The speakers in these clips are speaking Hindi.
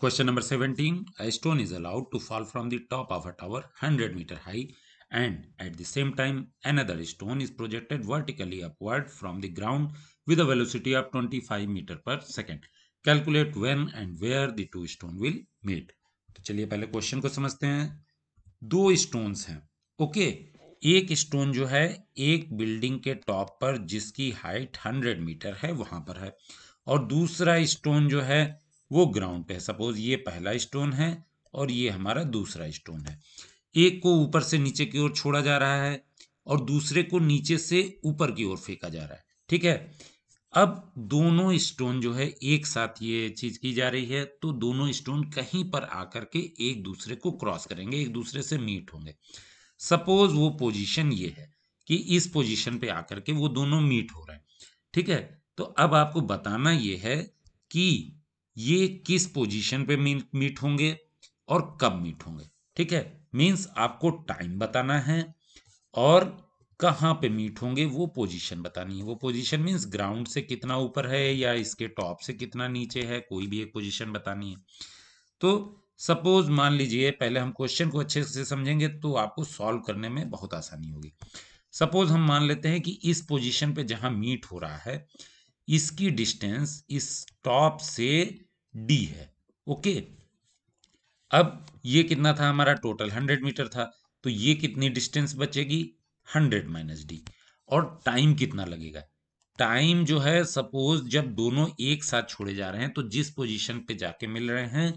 question number seventeen stone is allowed to fall from the top of a tower hundred metre high and at the same time another stone is projected vertically upward from the ground with a velocity of twenty five metre per second calculate when and where the two stone will meet तो चलिए पहले क्वेश्चन को समझते हैं दो स्टोन्स हैं ओके okay, एक स्टोन जो है एक बिल्डिंग के टॉप पर जिसकी हाइट हंड्रेड मीटर है वहां पर है और दूसरा स्टोन जो है वो ग्राउंड पे है सपोज ये पहला स्टोन है और ये हमारा दूसरा स्टोन है एक को ऊपर से नीचे की ओर छोड़ा जा रहा है और दूसरे को नीचे से ऊपर की ओर फेंका जा रहा है ठीक है अब दोनों स्टोन जो है एक साथ ये चीज की जा रही है तो दोनों स्टोन कहीं पर आकर के एक दूसरे को क्रॉस करेंगे एक दूसरे से मीट होंगे सपोज वो पोजीशन ये है कि इस पोजीशन पे आकर के वो दोनों मीट हो रहे हैं ठीक है तो अब आपको बताना ये है कि ये किस पोजीशन पे मीट होंगे और कब मीट होंगे ठीक है मीन्स आपको टाइम बताना है और कहाँ पे मीट होंगे वो पोजीशन बतानी है वो पोजीशन मीन्स ग्राउंड से कितना ऊपर है या इसके टॉप से कितना नीचे है कोई भी एक पोजीशन बतानी है तो सपोज मान लीजिए पहले हम क्वेश्चन को अच्छे से समझेंगे तो आपको सॉल्व करने में बहुत आसानी होगी सपोज हम मान लेते हैं कि इस पोजीशन पे जहाँ मीट हो रहा है इसकी डिस्टेंस इस टॉप से डी है ओके अब ये कितना था हमारा टोटल हंड्रेड मीटर था तो ये कितनी डिस्टेंस बचेगी हंड्रेड माइनस डी और टाइम कितना लगेगा टाइम जो है सपोज जब दोनों एक साथ छोड़े जा रहे हैं तो जिस पोजीशन पे जाके मिल रहे हैं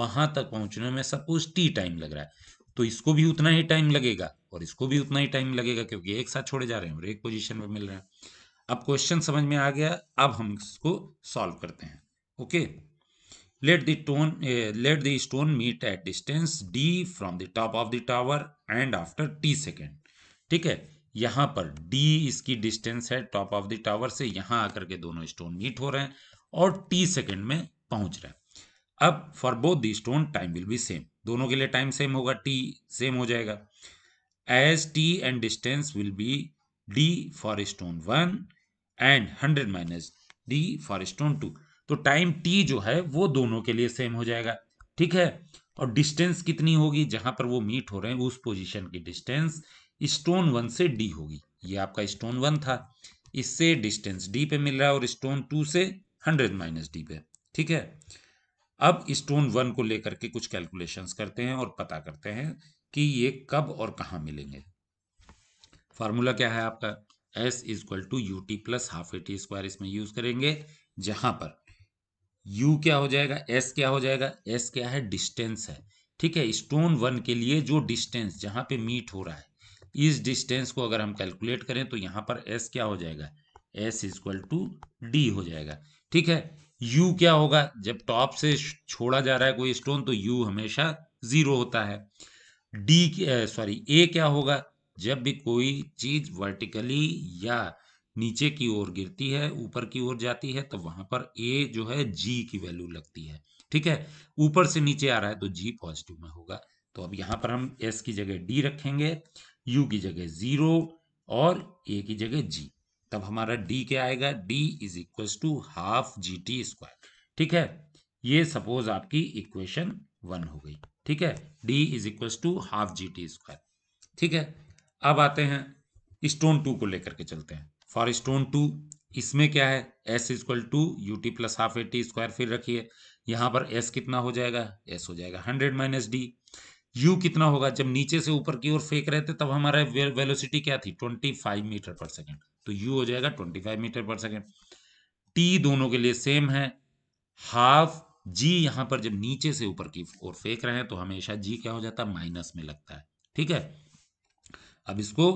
वहां तक पहुंचने में सपोज टी टाइम लग रहा है तो इसको भी उतना ही टाइम लगेगा और इसको भी उतना ही टाइम लगेगा क्योंकि एक साथ छोड़े जा रहे हैं और एक पोजीशन पे मिल रहे हैं अब क्वेश्चन समझ में आ गया अब हम इसको सॉल्व करते हैं okay let done let the stone meet at distance D from the top of the tower and after T second ठीक है यहाँ पर डी इसकी डिस्टेंस है टॉप ऑफ द टावर से यहाँ आकर के दोनों स्टोन मीट हो रहे हैं और टी सेकेंड में पहुंच रहे हैं अब for both the stone time will be same दोनों के लिए टाइम सेम होगा टी सेम हो जाएगा as T and distance will be D for stone one and hundred minus D for stone two तो टाइम टी जो है वो दोनों के लिए सेम हो जाएगा ठीक है और डिस्टेंस कितनी होगी जहां पर वो मीट हो रहे हैं उस पोजीशन की डिस्टेंस स्टोन वन से डी होगी ये आपका स्टोन वन था इससे डिस्टेंस डी पे मिल रहा है और स्टोन टू से हंड्रेड माइनस डी पे ठीक है अब स्टोन वन को लेकर के कुछ कैलकुलेशंस करते हैं और पता करते हैं कि ये कब और कहा मिलेंगे फार्मूला क्या है आपका S is equal to u t plus half a t square इसमें यूज करेंगे जहां पर यू क्या हो जाएगा एस क्या हो जाएगा एस क्या है डिस्टेंस है ठीक है स्टोन वन के लिए जो डिस्टेंस जहां पे मीट हो रहा है इस डिस्टेंस को अगर हम कैलकुलेट करें तो यहां पर एस क्या हो जाएगा एस इजक्वल टू डी हो जाएगा ठीक है यू क्या होगा जब टॉप से छोड़ा जा रहा है कोई स्टोन तो यू हमेशा जीरो होता है डी सॉरी ए क्या होगा जब भी कोई चीज वर्टिकली या नीचे की ओर गिरती है ऊपर की ओर जाती है तो वहां पर ए जो है जी की वैल्यू लगती है ठीक है ऊपर से नीचे आ रहा है तो जी पॉजिटिव में होगा तो अब यहां पर हम एस की जगह डी रखेंगे यू की जगह जीरो और ए की जगह जी तब हमारा डी क्या आएगा D is equal to half g t square ठीक है ये सपोज आपकी इक्वेशन वन हो गई ठीक है D is equal to half g t square ठीक है अब आते हैं स्टोन टू को लेकर के चलते हैं फॉर स्टोन टू इसमें क्या है S is equal to u t plus half a t square फिर रखिए यहां पर एस कितना हो जाएगा एस हो जाएगा हंड्रेड माइनस डी यू कितना होगा जब नीचे से ऊपर की ओर फेंक रहे थे तब हमारा वेलोसिटी क्या थी twenty five metre per second तो यू हो जाएगा twenty five metre per second T दोनों के लिए सेम है हाफ जी यहां पर जब नीचे से ऊपर की ओर फेंक रहे हैं तो हमेशा जी क्या हो जाता है माइनस में लगता है ठीक है अब इसको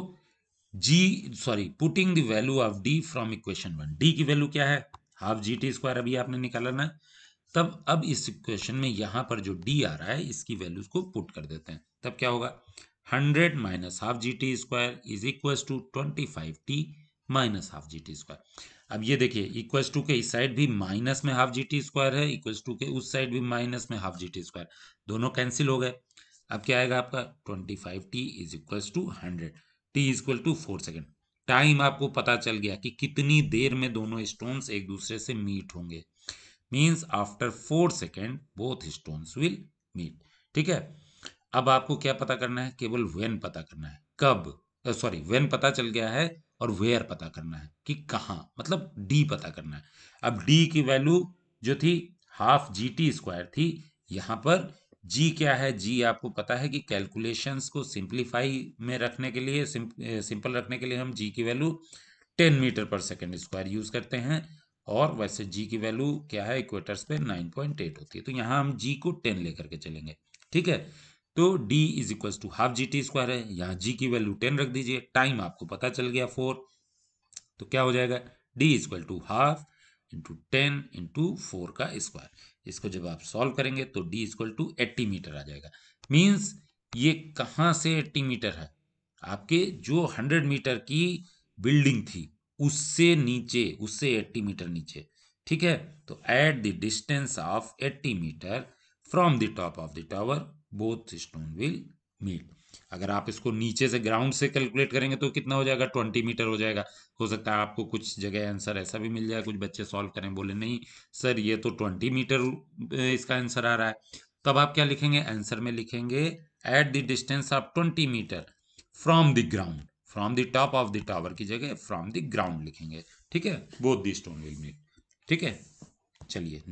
G sorry putting the value of D from equation one D की वैल्यू क्या है हाफ जी टी स्क्वायर अभी आपने निकाला ना तब अब इस इक्वेशन में यहां पर जो डी आ रहा है इसकी वैल्यू को पुट कर देते हैं तब क्या होगा hundred minus half g t square is equal to twenty five t minus half g t square अब ये देखिए इक्वस टू के इस साइड भी माइनस में हाफ जी टी स्क्वायर है इक्वस टू के उस साइड भी माइनस में हाफ जी टी स्क्वायर दोनों कैंसिल हो गए अब क्या आएगा आपका twenty five t is equal to hundred t is equal to four second time आपको पता चल गया कि कितनी देर में दोनों स्टोन्स एक दूसरे से मीट होंगे means after four second both stones will meet ठीक है अब आपको क्या पता करना है केवल वेन पता करना है कब सॉरी वेन पता चल गया है और वेयर पता करना है कि कहाँ मतलब डी पता करना है अब डी की वैल्यू जो थी हाफ जी टी स्क्वायर थी यहाँ पर जी क्या है जी आपको पता है कि कैलकुलेशंस को सिंप्लीफाई में रखने के लिए सिंपल रखने के लिए हम जी की value ten metre per second square use करते हैं और वैसे जी की वैल्यू क्या है इक्वेटर्स पे नाइन पॉइंट एट होती है तो यहाँ हम जी को टेन लेकर के चलेंगे ठीक है तो D is equal to half g t square है यहाँ जी की वैल्यू टेन रख दीजिए टाइम आपको पता चल गया फोर तो क्या हो जाएगा D is equal to half into ten into four का स्क्वायर इसको जब आप सॉल्व करेंगे तो D equal to eighty metre आ जाएगा मीन्स ये कहाँ से एट्टी मीटर है आपके जो हंड्रेड मीटर की बिल्डिंग थी उससे नीचे उससे एट्टी मीटर नीचे ठीक है तो at the distance of eighty metre from the top of the tower both stone will meet अगर आप इसको नीचे से ग्राउंड से कैलकुलेट करेंगे तो कितना हो जाएगा ट्वेंटी मीटर हो जाएगा हो सकता है आपको कुछ जगह आंसर ऐसा भी मिल जाए कुछ बच्चे सॉल्व करें बोले नहीं सर ये तो ट्वेंटी मीटर इसका आंसर आ रहा है तब आप क्या लिखेंगे आंसर में लिखेंगे at the distance of twenty metre from the ground from the top of the tower की जगह फ्रॉम द ग्राउंड लिखेंगे ठीक है both the stone will meet ठीक है चलिए